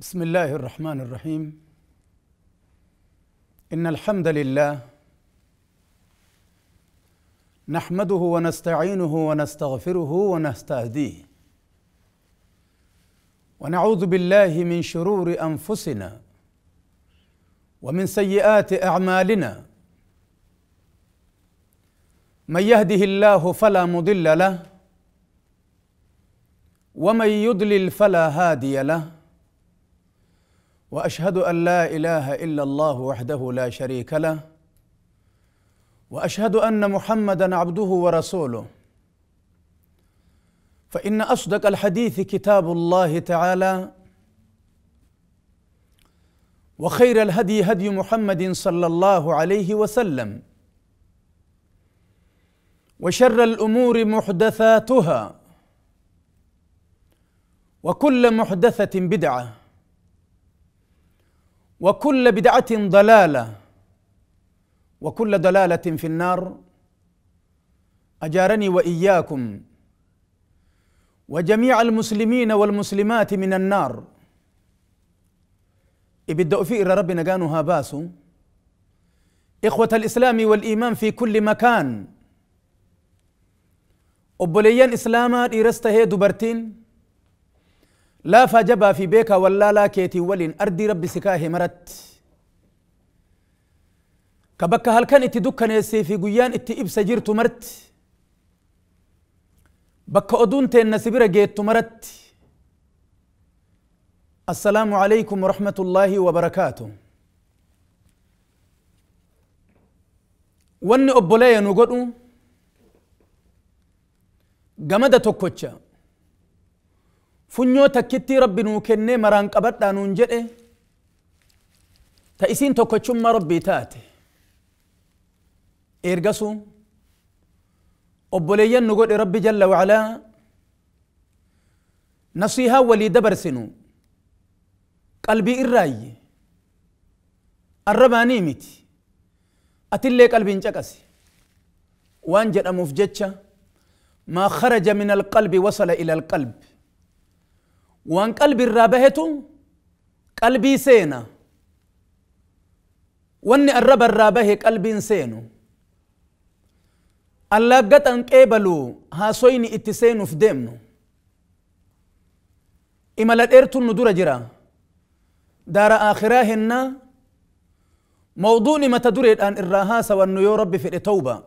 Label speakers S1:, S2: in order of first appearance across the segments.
S1: بسم الله الرحمن الرحيم ان الحمد لله نحمده ونستعينه ونستغفره ونستهديه ونعوذ بالله من شرور انفسنا ومن سيئات اعمالنا من يهده الله فلا مضل له ومن يضلل فلا هادي له واشهد ان لا اله الا الله وحده لا شريك له واشهد ان محمدا عبده ورسوله فان اصدق الحديث كتاب الله تعالى وخير الهدي هدي محمد صلى الله عليه وسلم وشر الامور محدثاتها وكل محدثه بدعه وكل بدعة ضلالة وكل ضلالة في النار أجارني وإياكم وجميع المسلمين والمسلمات من النار ابدأ في ربنا قانو باسو إخوة الإسلام والإيمان في كل مكان أبليان إسلاما إرستهي دبرتين لا فجبا في بيكا ولا لا كيتي ولين أردي ربي سكاه مرت كبكا هل كان اتدكن في قيان اتئب سجرت مرت بك أدون تين سبيرة جيت مرت السلام عليكم ورحمة الله وبركاته واني أبولي نقول قمد كوتشا funyoo takkitti rabbi nuu kennee maraan qabadhaa nuun jedhe ta isiin tokkochummaa rabbii taate ergasu obboleeyyan nu godhe rabbi jalla wacalaa nasihaa walii dabarsinu qalbii irraayye arrabaanii miti atillee qalbiin caqasi waan jedhamuuf jecha maa kharaja min alqalbi wasala ila alqalbi وان قلبي الرابهتو قلبي سينا واني الرب الرابه قلبي سينو الله قد انقبلو ها سويني اتسينو في ديمنو إما لدرتو ندور جرا دار آخراهن موضوعني ما تدريد أن إراها سوى أنه يوربي في التوبة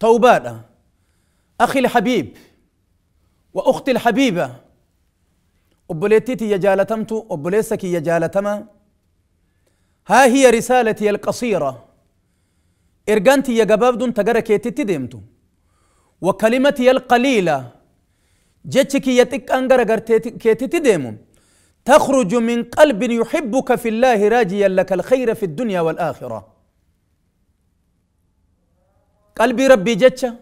S1: توبات أخي الحبيب وأختي الحبيبة أبليتيتي يا جالتمت أبليسك يا جالتما ها هي رسالتي القصيرة إرغانتي يا جباب دون تجركيتي تدمتو وكلمتي القليلة جتشك يتك تك أنجر كيتي تدمو تخرج من قلب يحبك في الله راجيا لك الخير في الدنيا والآخرة قلبي ربي جتشا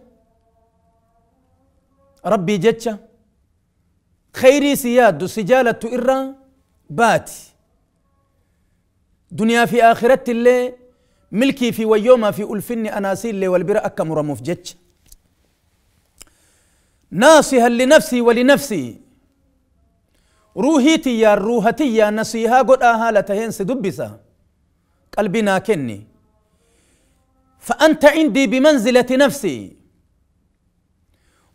S1: ربي جتشا خيري سياد سجالة إرى بات دنيا في آخرة اللي ملكي في ويوما في ألفني أناسي اللي والبرا أكا مفجج ناصيها ناصها لنفسي ولنفسي روحي تيا روحتي نسيها قد آهالة هين سدبسا قلبنا كني فأنت عندي بمنزلة نفسي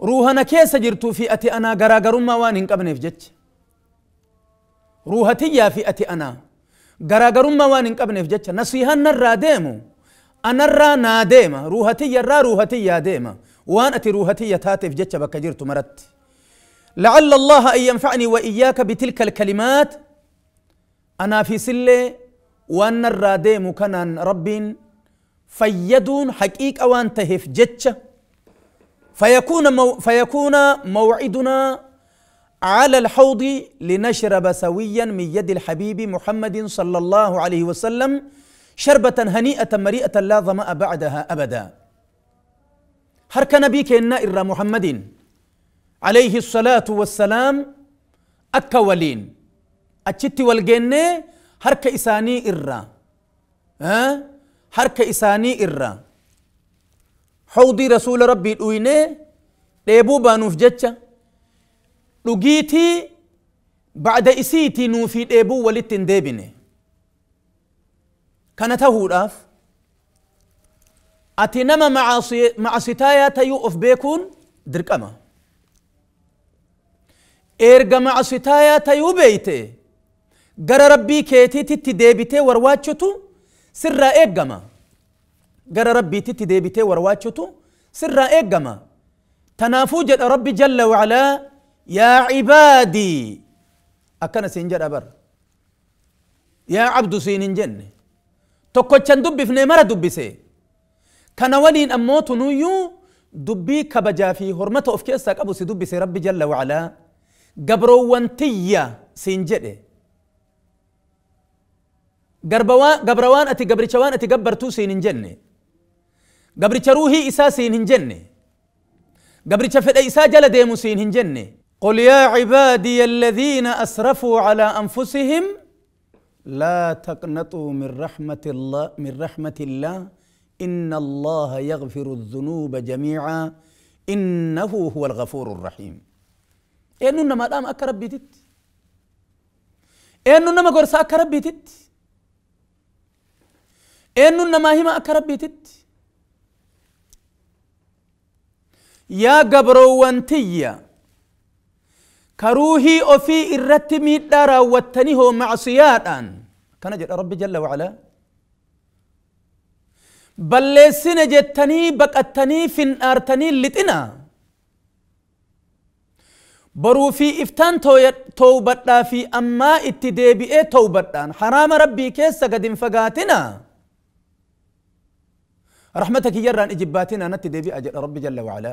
S1: روحنا كيس جرتو في أتي أنا غراغر ما وان إنك أبنى فجج روحتي يا في أتي أنا غراغر ما وان إنك أبنى فجج نرى ديمو أنا را ناديما روحتي يا را روحتي يا ديما وان أتي روحتي يا تاتي فجج بك جرتو مرت لعل الله أن ينفعني وإياك بتلك الكلمات أنا في سلة وأن الرادي كان ربين فيدون حقيقة وأن تهف جتشة فيكون مو فيكون موعدنا على الحوض لنشرب سويا من يد الحبيب محمد صلى الله عليه وسلم شربة هنيئة مريئة لا ظمأ بعدها أبدا هر نبيك إن إر محمد عليه الصلاة والسلام أكوالين ولين والجنة هرك إساني إرّا ها هرك إساني إرّا hawdii rasuula rabbii dhuyinee dheebuu baanuuf jecha dhugiitii ba'da isiitii nuufii dheebuu walitti hin deebine kana tahuudhaaf ati nama macsitaayaa tayuu of beekuun dirqama erga macsitaayaa tayuu beeyte gara rabbii keetiititti deebitee warwaachutu sirraa eeggama قرى ربي تتي ديبتي ورواتشتو سر إيقما تنافوجة ربي جل وعلا يا عبادي أكنا سينجر أبر يا عبد سيننجن تقوشن دبي فني مرة دبي سي كان ولين أموت نيو دبي كبجا في هرمته أفكي كيسك أبو سي دبي سي ربي جل وعلا قبرو وانتيا سينجر قبروان أتي قبرتوان أتي قبرتو سيننجنه gabricha ruuhii isaa siin hin jenne gabricha fedhe isaa jala قل يا عبادي الذين أسرفوا على أنفسهم لا تقنطوا من رحمة الله من رحمة الله إن الله يغفر الذنوب جميعا إنه هو الغفور الرحيم إنه نما دام أكرب بيتت إنه نما قرص أكرب بيتت إنه نما هما أكرب بيتت يا قبرو وانتي كروهي أوفي إرت ميدارا واتنيه معصيات أن كان جد ربي جل وعلا بل سن جتني بقتني في النارتني لتنا برو في إفتان توبتا في أما اتدي بي إيه توبتا حرام ربي كيس قد انفقاتنا رحمتك يران إجباتنا نتدي بي أجل ربي جل وعلا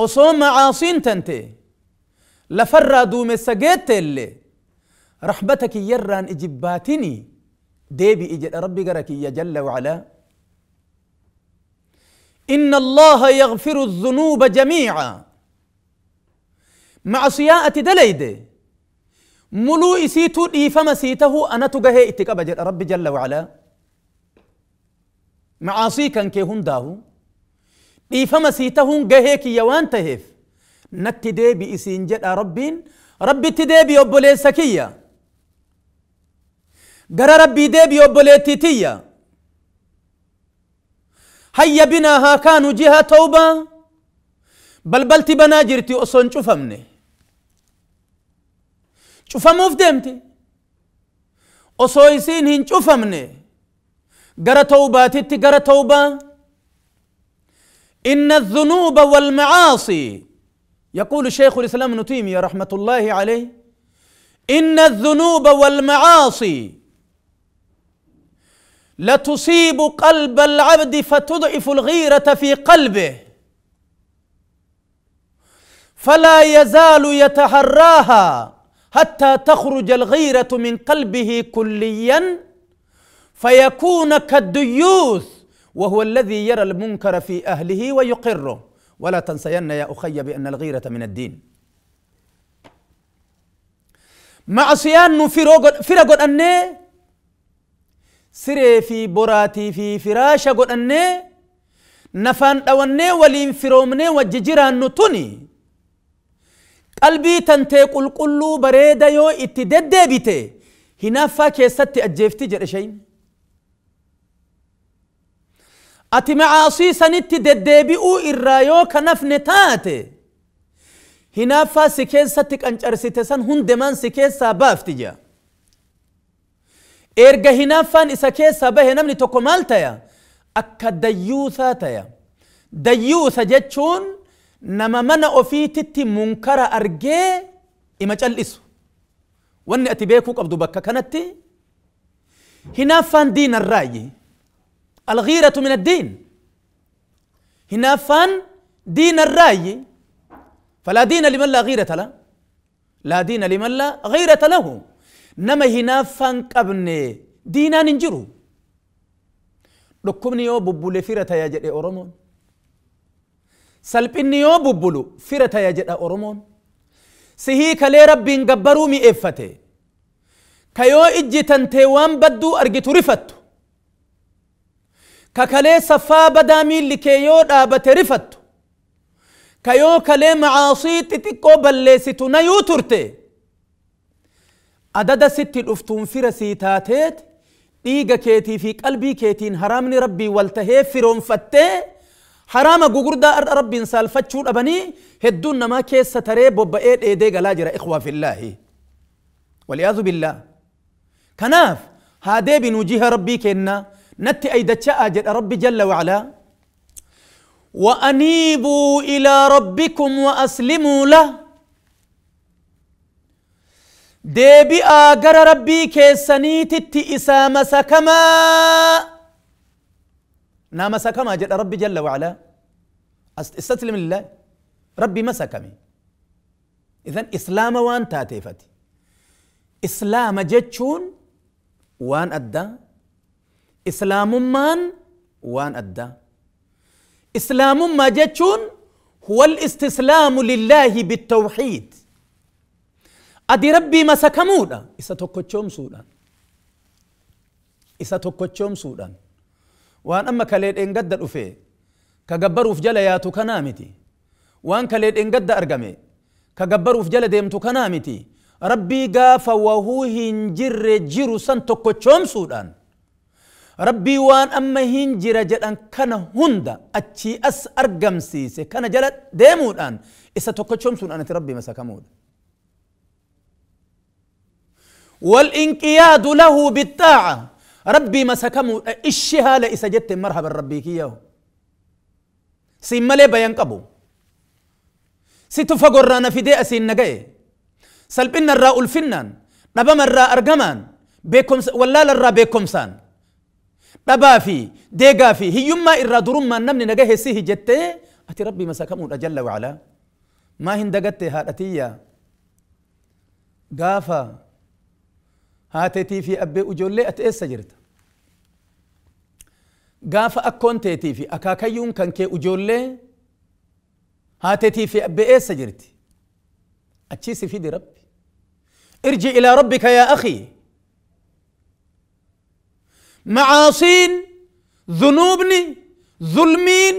S1: وصوم معاصين تنتي لفر دوم سجيت اللي رحمتك يران اجباتني ديبي اج ربي قرك يا جل وعلا ان الله يغفر الذنوب جميعا مع صياءتي دليدي ملو اسيتو دي فما سيته انا تجاه اتكاب ربي جل وعلا معاصي كان كي هنداهو ديفما سيتهون جهيك يوان تهف نتدي بإسين جدا ربين ربي تدي بيوبولي سكية قرى ربي دي بيوبولي تيتية هيا بنا ها كانوا جهة توبة بل بل تبنا جرتي أصن شفمني شفم أفدمتي أصويسين هن شفمني قرى توباتي تي قرى توبة, إن الذنوب والمعاصي يقول شيخ الإسلام ابن تيمية رحمة الله عليه إن الذنوب والمعاصي لتصيب قلب العبد فتضعف الغيرة في قلبه فلا يزال يتحراها حتى تخرج الغيرة من قلبه كليا فيكون كالديوث وهو الذي يرى المنكر في اهله ويقره ولا تنسين يا اخي بان الغيره من الدين معصيان فرا قد أني سري في براتي في فراش قل أني نفان دواني ولين فرومني وججيران نتوني قلبي تنتي قل قلو بريدا يو اتدد بيتي هنا فاكي ستي أجيفتي جرشين ati macaasii sanitti deddeebi'uu irraa yoo kanafne taate hinaaffaa si keessatti qancarsite san hundemaan si keessaa baafti jea erga hinaaffaan isa keessaa bahe namni tokko maal taya akka dayyuusaa taya dayyuusa jechuun nama mana ofiititti munkara argee ima cal'isu wanni ati beekuu qabdu bakka kanatti hinaaffaan diinarraayi الغيرة من الدين هنا فان دين الرأي فلا دين لمن لا غيرة له لا دين لمن لا غيرة له نما هنا فان قبن دينا ننجرو لكم نيو ببول فرة يا جد أورمون سلبين يو ببولو فرة يا جد أورمون سهي كلي ربي انقبرو مي إفته كيو إجي تنتي وان بدو أرجي ترفتو ككلي صفا بدامي لكيو دابت رفت كيو كلي معاصي تتكو بلست نيو ترتي عدد ست الأفتون في رسيتاتيت ديغا كيتي في قلبي كيتين حرامني ربي والتهي فرون فتي حرام دا ربي انسال فتشو ابني هدون نما كيس ستري بوبا ايد ايد غلا جرا اخوه في الله والعياذ بالله كناف هادي بنوجيها ربي كنا نتي أي دتشا اجد ربي جل وعلا وأنيبوا إلى ربكم وأسلموا له ديبي غر ربي كيسانيت إسام سكما نام سكما جد ربي جل وعلا استسلم لله ربي ما سكمي اذا إسلام وان تاتيفتي إسلام جتشون وان أدى اسلام إسلاممان وان أدى إسلام ما جتشون هو الاستسلام لله بالتوحيد أدي ربي ما سكمودا إسا توكوشوم سودان إسا توكوشوم سودان وان أما كليد إن قد الأفي كجبروا في جلياتو كنامتي وان كليد إن قد ارغمي كجبروا في جلديمتو كنامتي ربي غافا وهو هنجر جيرو سن توكوشوم سودان ربي وان أما هنجر جدًا كان هند أتشي أس أرقم سيسي كان جلد ديمود أن إسا توكتشم سن أنا ربي مساكمود والإنقياد له بالطاعة ربي مساكمود إشيها لإسا جت مرحبا ربي كياه سيمالي بيان قبو ستفقر رانا في دي أسين نقاي سلبنا الراء الفنان نبما الراء أرقمان بيكم س... ولا للراء بيكم سان دبا في ديغا في هي يما ارا ما نمني نغه سي هجت اتي ربي مسكم اجل وعلا ما هند دغت هاتيا غافا تي في ابي اجولي ات اسجرت غافا اكونت تي في اكا كيون كان كي اجولي تي في ابي اسجرت اتشي سي في دي ربي ارجي الى ربك يا اخي معاصين ذنوبني ظلمين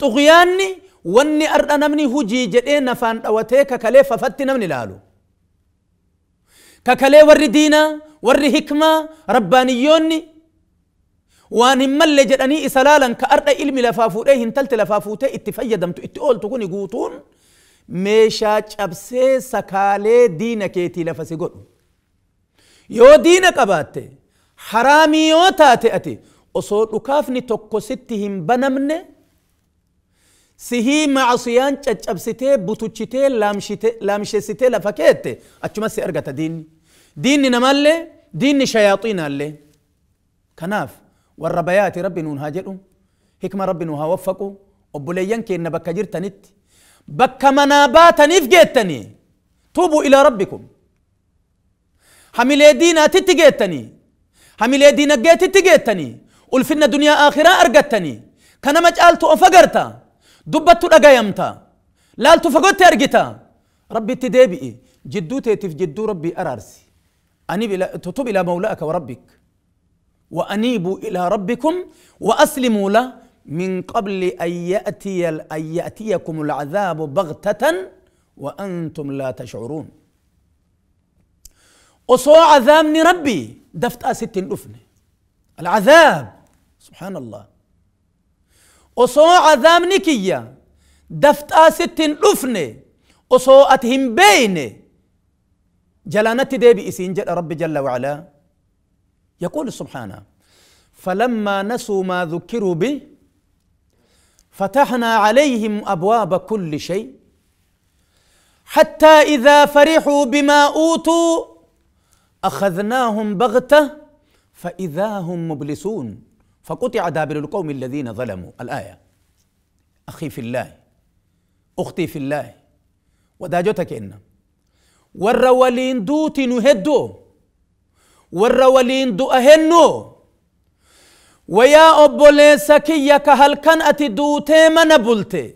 S1: طغياني واني ارد نمني هجي جدي نفان اوتي ككلي ففتي نمني لالو ككلي ور دينا ور حكمة رباني يوني وان ملي جداني اسلالا كارد علم لفافو ايه انتلت لفافو تي اتفايا دمتو اتقول تكوني قوتون ميشا تشابسي سكالي دينك يتي لفاسي قول يو دينك اباتي حرامي حراميو تاتي أتي أصول توكو ستهم بنمني سهي معصيان تجب ستي بتوشتي لامشي ستي لفكيتي أتشما سيرغة ديني ديني نمالي ديني شياطين اللي كناف والربيات ربي نون هاجلو حكمة ربي نوها وفقو وبليان كي نبكا جرتنت بكا منابات نفجيتني توبوا إلى ربكم حملي دينا تتجيتني حميلي دينك جيت تجيتني قل فينا دنيا آخرة أرجتني كنا ما جالت أفجرتا دبت الأجيمتا لالت فجوت أرجتا ربي تدابي جدو تيتف جدو ربي أرارسي أني بلا تطب إلى مولاك وربك وأنيبوا إلى ربكم وأسلموا له من قبل أن يأتي أن يأتيكم العذاب بغتة وأنتم لا تشعرون وصو عذابني ربي دفت أست دفني العذاب سبحان الله وصو عذابني كيا دفت أست دفني وصو أتهم بيني جلانتي دي بإسين جل رب جل وعلا يقول سبحانه فلما نسوا ما ذكروا به فتحنا عليهم أبواب كل شيء حتى إذا فرحوا بما أوتوا اخذناهم بغته فاذا هم مبلسون فقطع دابر القوم الذين ظلموا الايه اخي في الله اختي في الله وداجتك ان والرولين دوتي نهدو والرولين دو اهنو ويا ابو كيا كهل كان أتي دوتي من بلتي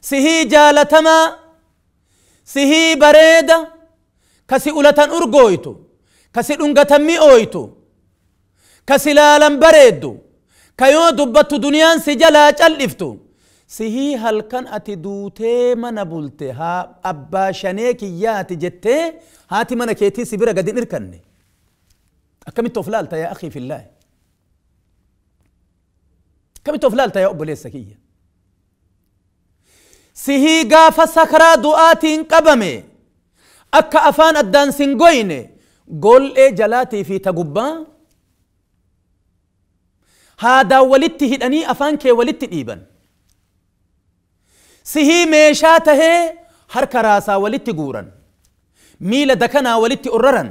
S1: سهي جالتما سهي بريدة kasi ulatan urgooytu kasi dhungatammi ooytu kasi laalan bareeddu ka dubbattu duniyaan si jalaa cal'iftu sihii halkan ati duutee mana bulte haa abbaa shanee kiyyaati jettee haati mana keetii si bira gadi hin akkamitti of laalta yaa akhii fillaahi akkamitti of laalta yaa obboleessa kiyya sihii gaafa sakaraa du'aatiin qabame akka afaan addaan sin goyne gol'ee jalaatii fi ta gubbaa haadaa walitti hidhanii afaan kee walitti dhiiban sihii meeshaa tahee harka raasaa walitti guuran miila dakanaa walitti urraran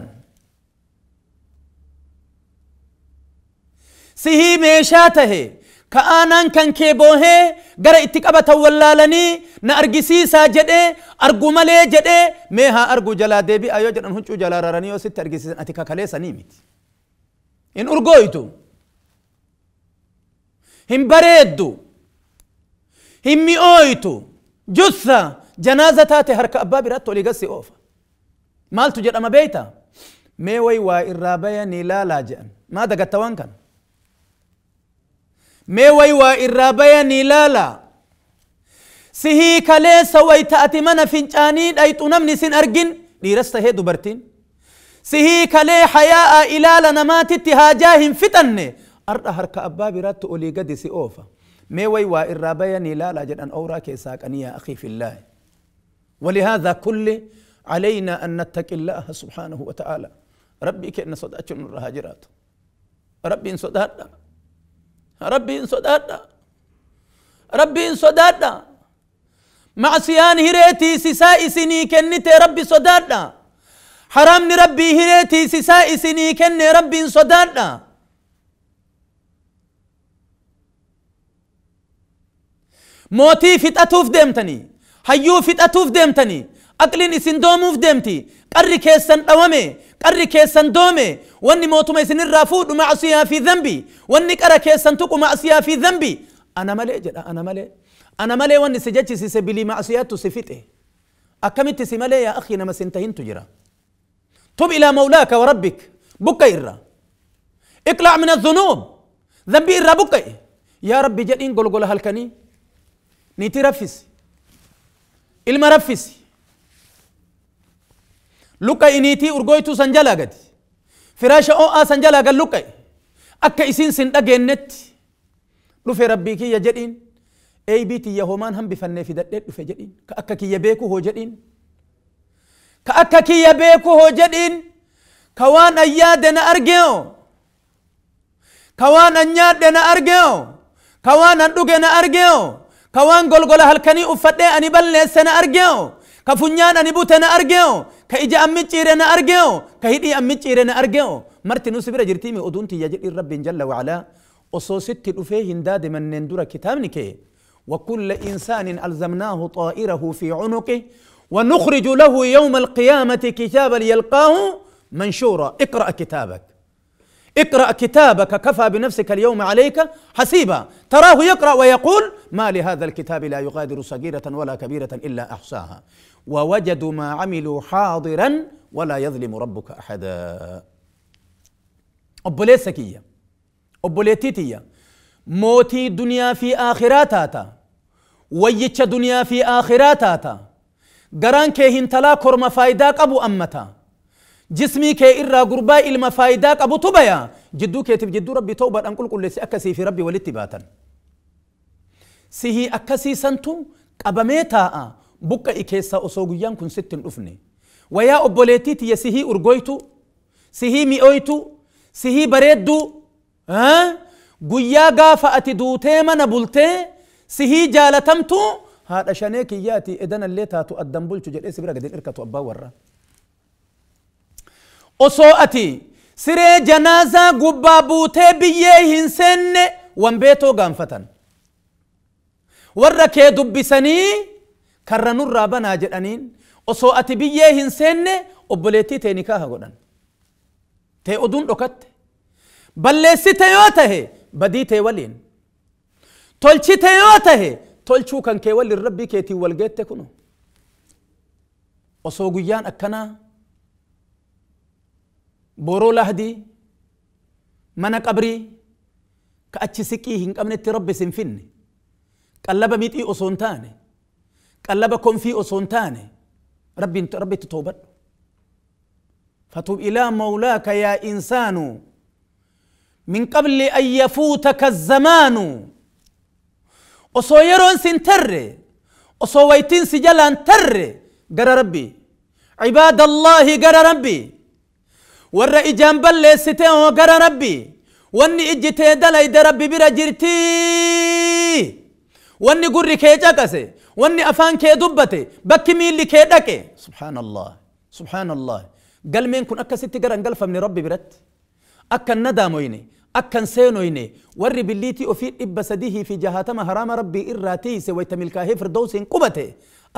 S1: sihii meeshaa tahee كآنان كان كيبوه غرا اتقبة ولالني نأرقسي ساجد ارغو ملي جده ميها ارغو جلا دي بي أيو جنان هنچو جلا راراني وست أرقسي اتقا كالي سنيمت إن أرقويتو هم بريدو هم مئويتو جثة جنازة تاتي هركا أبابي راتو لغسي أوفا مالتو جد أما بيتا ميوي وإرابيا نيلا لاجئا ماذا قد توانكن؟ كان ميوي وإرابيان نيلالا سهي كليس ويتأتي من فنجانين أي تنمني سن أرجن ليرست هي دبرتين سهي كلي حياء إلالا نمات اتهاجاهم فتنة أرد هرك أبا رات أولي قد سئوفا ميوي وإرابيان نيلالا جد أن أورا كيساك أني يا أخي في الله ولهذا كل علينا أن نتك الله سبحانه وتعالى ربي كأن صدأت الرهاجرات ربي إن صدأت ربي صدادة ربي مع معصيان هريتي سسائي سني كنت ربي صدادة حرام ربي هريتي سسائي سني كن ربي صدادة موتي فتأتوف دمتني هيو فتأتوف دمتني أقلين إسن دوموف ديمتي قرر كيسن أومي قرر كيسن دومي واني موتما إسن الرافود معصيها في ذنبي واني قرر كيسن تقو معصيها في ذنبي أنا ملي جدا أنا ملي أنا ملي واني سجدت سبيلي معصيات سفته أكمت سملي يا أخي نما سنتهين تجرا توب إلى مولاك وربك بك إرّا اقلع من الذنوب ذنبي إرّا بك يا ربي جدين قل قل هلكني نيتي رفسي المرفسي luqa iniitii urgoytuu san jalaa gadi firaasha oo'aa san jalaa gan luqa'e akka isiin sin dhageennetti dhufe rabbii kiyya jedhiin eeybii tiyya homaan hambifannee fidadhee dhufe jedhiin ka akka kiyya beeku hoo jedhiin ka akka kiyya beeku hoo jedhiin ka waan an yaade na argeo ka waan an nyaadhe na argeo ka waan an dhuge na argeo ka waan golgola halkanii uffadhee ani balleesse na argeo ka funyaan ani bute na argeo كإجا أمي رنا أرجعو كهدي أمي رنا أرجعو مرت نسبر جرتيمي أدون تيجر الرب جل وعلا أصوصت الأفيه هنداد من نندور كتابنك وكل إنسان ألزمناه طائره في عنقه ونخرج له يوم القيامة كتابا يلقاه منشورا اقرأ كتابك اقرأ كتابك كفى بنفسك اليوم عليك حسيبا تراه يقرأ ويقول ما لهذا الكتاب لا يغادر صغيرة ولا كبيرة إلا أحصاها ووجدوا ما عملوا حاضرا ولا يظلم ربك أحدا أبولي سكية أبولي تيتية موتي دنيا في آخراتاتا ويتش دنيا في آخراتاتا قران كيهن تلا كرم فايداك أبو أمتا جسمي كي إرى قربا إلما فايدا قبو تبايا جدو كيتب جدو ربي توبة أنقل قل لسي أكسي في ربي والاتباتا سيهي أكسي سنتو قبميتا بكا إكيسا أسوغيان كن ستن أفني ويا أبوليتي تي سيهي أرغويتو سيهي مئويتو سيهي بريدو ها قويا غافة ati duutee mana سيهي جالتمتو هذا شانيكي ياتي kiyyaati edanallee taatu addan جل jedhee sibira gadin irkatu abbaa warra osoo ati siree janaazaa gubbaa buutee biyyee hin seenne wanbeetoo gaanfatan warra kee dubbisanii karra nurraa banaa jedhaniin osoo ati biyyee hin seenne obboleettii tee nikaaha godhan tee oduun dhokatte balleessite yoo tahe badii tee waliin tolchite yoo tahe tolchuu kan kee waliin rabbii keetiin walgeette kunu osoo guyyaan akkanaa boroo lahdii mana qabrii ka achi siqii hin qabnetti rabbi sin finne qallaba mixii osoo hin taane qallaba konfii osoo hin taane rabbitti toobadhu fatub ilaa mawlaaka yaa insaanu min qabli an yafuutaka zamaanu osoo yeroon sin tarre osoo waytiin si jalaan tarre gara rabbi عباد الله قال ربي ور إجام بل لستين وقر ربي واني إجتي دلاي دي ربي برا جرتي واني قرر كي جاكسي واني أفان كي دبتي بك لي لكي دكي سبحان الله سبحان الله قل مين كن أكا ستي قرن قلفة من ربي برت أكا ندامو إني أكا سينو إني ور بالليتي أفير إب سديه في جهاتما هرام ربي إراتي إراتيس ويتملكاه فردوسين قبتي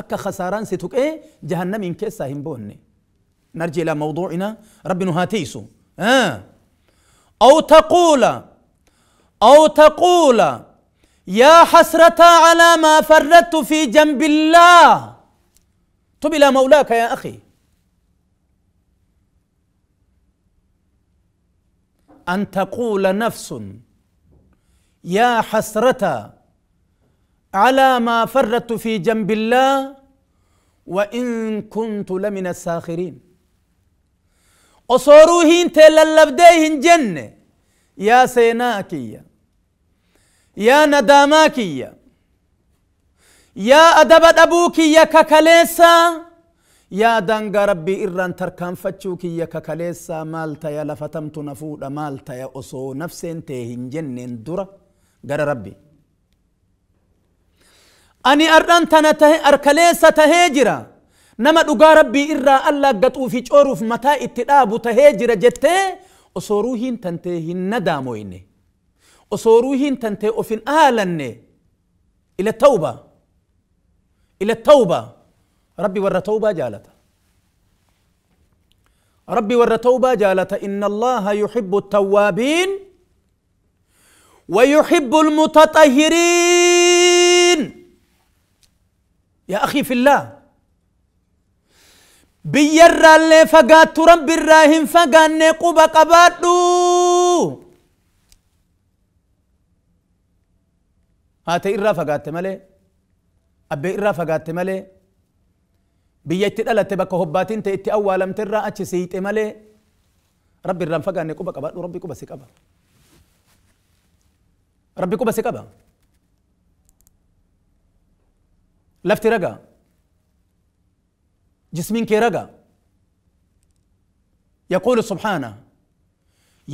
S1: أكا خساران ستوك إيه جهنم إن كيسا هم بوني نرجع إلى موضوعنا رب نهاتيسو آه أو تقول أو تقول يا حسرة على ما فردت في جنب الله تب إلى مولاك يا أخي أن تقول نفس يا حسرة على ما فردت في جنب الله وإن كنت لمن الساخرين أصوروهين هنتي للبدي هنجنة يا سيناكية يا نداماكية يا أدبت أبوكي يا ككليسا يا دنگا ربي إران تركان فتشوكي يا ككليسا مالتا يا لفتمت نفودا مالتا يا أصو نفسين تهن جنن دورا غر ربي أني أران تنتهي أركليسا تهجرا نما دوغا ربي إرّا الله قطو في جوروف متى اتلابو تهجر جتة أصوروهين تنتهي ندامويني أصوروهين تنتهي أفن آلن إلى التوبة إلى التوبة ربي ورى توبة جالتا ربي ورى توبة جالتا إن الله يحب التوابين ويحب المتطهرين يا أخي في الله biyyarraallee fagaattu rabbi irraa hin fagaannee quba qabaadhu haata irraa fagaatte malee abbee irraa fagaatte malee biyya itti dhalatte bakka hobbaatiin ta'e itti awwaalamte irraa achi siixe malee rabbi irraan fagaanne quba qabaadhu rabbi quba si qaba rabbi quba si qaba lafti ragaa جسمين كيرقا يقول سبحانه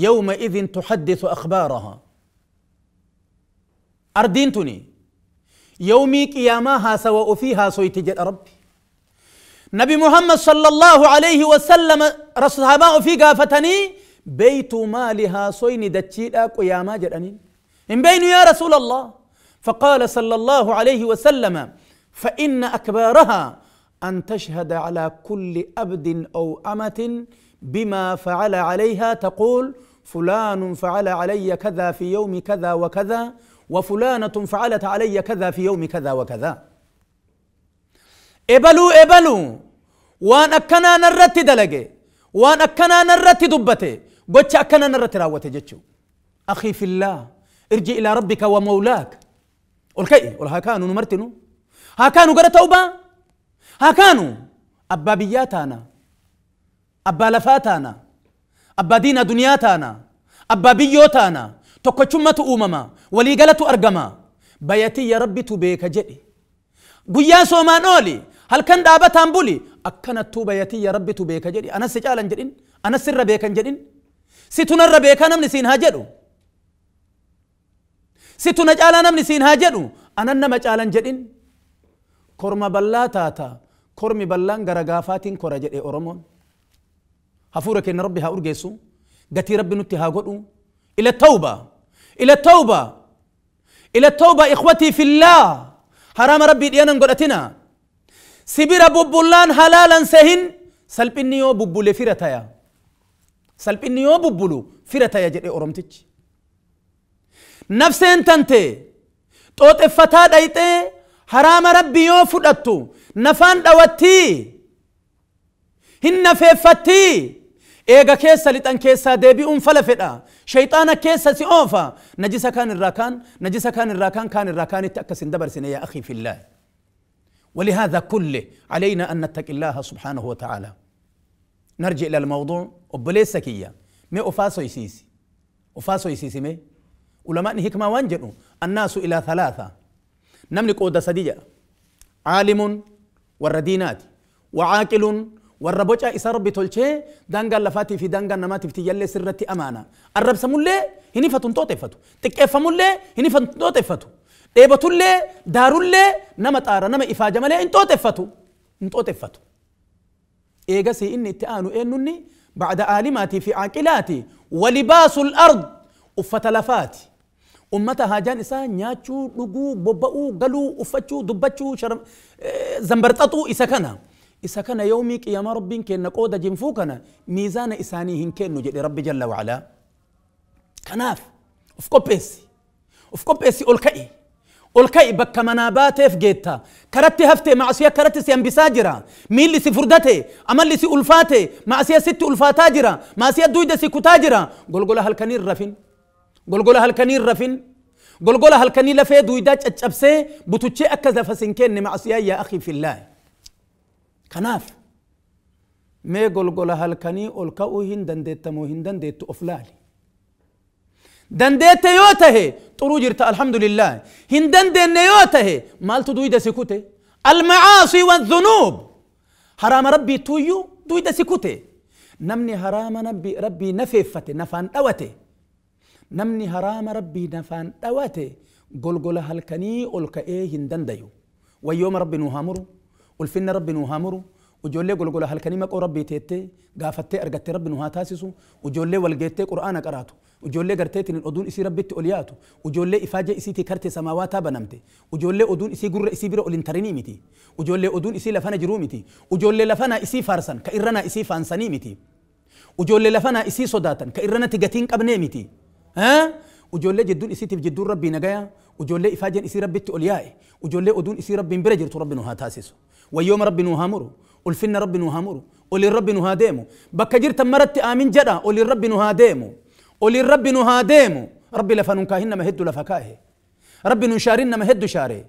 S1: يومئذ تحدث أخبارها أردينتني يومي قياماها سواء فيها سويتج ربي نبي محمد صلى الله عليه وسلم رصحابا في قافتني بيت مالها سويني دتشيلا قياما جدنين إن بين يا رسول الله فقال صلى الله عليه وسلم فإن أكبارها أن تشهد على كل أبد أو أمة بما فعل عليها تقول فلان فعل علي كذا في يوم كذا وكذا وفلانة فعلت علي كذا في يوم كذا وكذا إبلوا إبلوا وأن أكنا نرتي دلقي وأن أكنا نرتي دبتي قلت أكنا نرتي راوتي جتشو أخي في الله ارجع إلى ربك ومولاك قل قل ها كانوا نمرتنو ها كانوا قد توبه هاكانوا أبا بياتانا أبا لفاتانا أبا دين دنياتانا أبا بيوتانا تكتشمة أمما وليقلة أرقما بياتي يا ربي تبيك جئي قيا سوما نولي هل كان دابتان بولي أكنت بيتي يا ربي تبيك جئي أنا سجالا جئين أنا سر بيك جئين ستنا ربيك أنا من سين هاجرو ستنا جالا من سين هاجرو أنا نما جالا جئين كرما بلا تاتا kormi ballaan gara gaafaatiin kora jedhe oromoon hafuura keenya rabbi haa urgeessu gatii rabbi nutti haa godhu ila tawba ila tawba ila tawba ikhwatii fillah harama rabbii dhiyanan godhatina sibira bubbullaan halaalan sehin salphinni yoo bubbule fira taya salphinni yoo bubbulu fira taya jedhe oromtichi nafseen tante xooxeffataa dhayxee haraama rabbi yoo fudhattu نفان دواتي هن نفي فتي ايغا كيسا لتان كيسا دي بي انفلا فتا شيطانا كيسا سي اوفا نجيسا كان الراكان نجيسا كان الراكان كان الراكان تأكس اندبر سنة يا أخي في الله ولهذا كله علينا أن نتق الله سبحانه وتعالى نرجع إلى الموضوع وبليس كيا ما أفاسو يسيسي أفاسو يسيسي ما علماء حكمة وانجنوا الناس إلى ثلاثة نملك أودا صديقة عالم والردينات وعاقل والربوجا إسرب بتولشي دانجا لفاتي في دانجا نماتي في تيالي سرتي أمانة الرب سمولي هني فتن توتي فتو تكيف مولي هني فتن توتي فتو ديبتولي دارولي نما تارا نما إفاجة مالي ان توتي فتو ان توتي فتو إيغا سي إني تآنو إنني إيه بعد آلماتي في عاقلاتي ولباس الأرض أفت لفاتي أمتها جانسا نياتشو لقو ببقو قلو أفتشو دبتشو شرم زمبرتاتو إسكنا إسكنا إسا يا يومي قيام ربي كن قودا جنفوكنا ميزان إساني هن هنكن جدي رب جل وعلا كناف of قبسي of قبسي أولكئي أولكئي بك في جيتا كرتي هفتي سيا كرت سيا بساجرا مين لسي فردتي أمل لسي ألفاتي سيا ست ألفاتاجرا مع سيا دويدة سي كتاجرة قول قول هل كنير رفين قول قول هل كنير رفين قلقلة هالكني لفي دويداج اتشبسي بتوتشي أكذا فسنكين مع يا أخي في الله كناف ما قلقلة هالكني ألقاو هندن مو هندن ديتو أفلالي دنديت يوته طرو جرت الحمد لله هندن دين يوته مالتو دويدا سكوتي المعاصي والذنوب حرام ربي تويو دويدا سكوتي نمني حرام ربي ربي نفيفته نفان أوته namni haraama rabbii nafaan dhawate golgola halkanii ol ka'ee hin dandayu wayyooma rabbi nuu haamuru ulfinna rabbi nuu haamuru ijoollee golgola halkanii maqoo rabbii teettee gaafattee argattee rabbi nu haa taasisu ijoollee walgeettee qura'aana qaraatu ijoollee garteetiin oduun isii rabbitti ol yaatu ijoollee ifaajee isiitii kartee samaawaataa banamte ijoollee oduun isii gurra isii bira ol hin tarinii miti ijoollee oduun isii lafana jiruu miti ijoollee lafanaa isii faarsan ka irranaa isii faansanii miti ijoollee lafanaa isii sodaatan ka irranatti gatiin qabnee miti ها وجولي جدون اسيتي بجدون ربي نجايا وجولي فاجن اسي ربي تولياي وجولي ادون اسي ربي تو ربي نوها تاسسو ويوم ربي نهامرو ولفن ربي نهامرو ولي ربي نهاديمو بك جرت مرت امين جدا ولي ربي نهاديمو ولي نوها ديمو ربي لفنكاهن ما هدو لفكاه ربي نشارن ما هدو شاري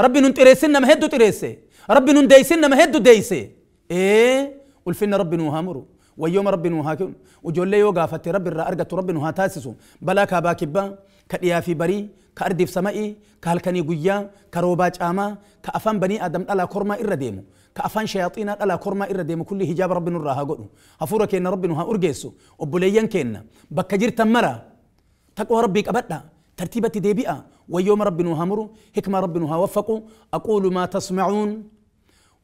S1: ربي نتريسن ما هدو تريسي ربي نديسن ما هدو ديسي ايه ولفن ربي مرو ويوم ربي نهاكم وجولي لي فتي ربي را أرغت ربي نوها تاسسو بلا كابا كبا كديا في بري كأردف سمائي كهلكني قيا كروباج آما كأفان بني آدم ألا كرما إرديمو ديمو كأفان شياطين ألا كرما إرديمو كل هجاب ربي نراها قدو هفورا كينا ربي نها أرغيسو وبليان كينا بكجير تمرا تقوى ربي كبتنا ترتيبة ديبئة ويوم ربي نها مرو حكمة ربي نها وفقوا أقول ما تسمعون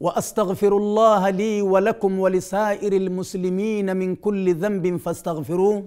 S1: واستغفر الله لي ولكم ولسائر المسلمين من كل ذنب فاستغفروه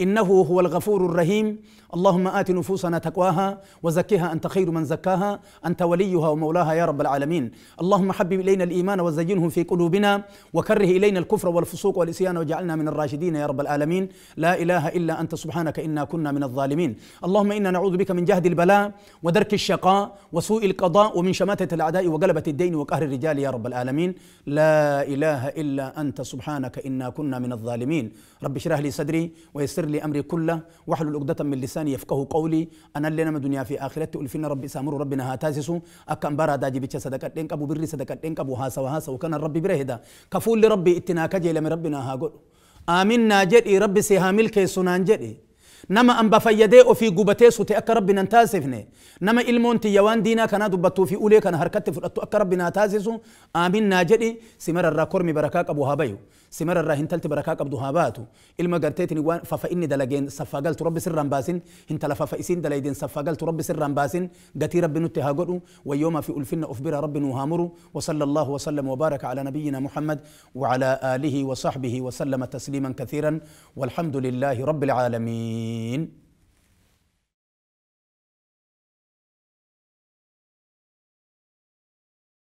S1: انه هو الغفور الرحيم اللهم ات نفوسنا تقواها وزكها انت خير من زكاها انت وليها ومولاها يا رب العالمين اللهم حبب الينا الايمان وزينه في قلوبنا وكره الينا الكفر والفسوق والإسيان واجعلنا من الراشدين يا رب العالمين لا اله الا انت سبحانك انا كنا من الظالمين اللهم انا نعوذ بك من جهد البلاء ودرك الشقاء وسوء القضاء ومن شماتة الأعداء وغلبة الدين وقهر الرجال يا رب العالمين لا إله إلا أنت سبحانك إنا كنا من الظالمين رب اشرح لي صدري ويسر لي امري كله واحلل عقدة من لساني يفقه قولي انا لنا من دنيا في اخرتي الفنا ربي سامر ربنا هاتاسس اكن برا داجي بيت صدقه دين قبو بري صدقه دين قبو هاسا وهاسا وكان ربي برهدا كفول لربي اتنا كجي لم ربنا هاغد امين ناجدي ربي سهامل كيسونان جدي nama an bafayyadee ofii gubatee sute akka rabbi nan taasifne nama ilmoon tiyya waan diinaa kanaa dubbattuu fi ulee kana harkatti fudhattu akka rabbi naa taasisu aamin naa jedhi simara irraa kormi سمر الرا تلت بركة قبض هاباتو إلما قرتيتني وان ففإني دلقين صفاقلت رب سر باسن هنت لففئسين دليدين صفاقلت رب سر باسن قتي رب نتهاقروا ويوم في ألفنا أفبر رب نهامروا وصلى الله وسلم وبارك على نبينا محمد وعلى آله وصحبه وسلم تسليما كثيرا والحمد لله رب العالمين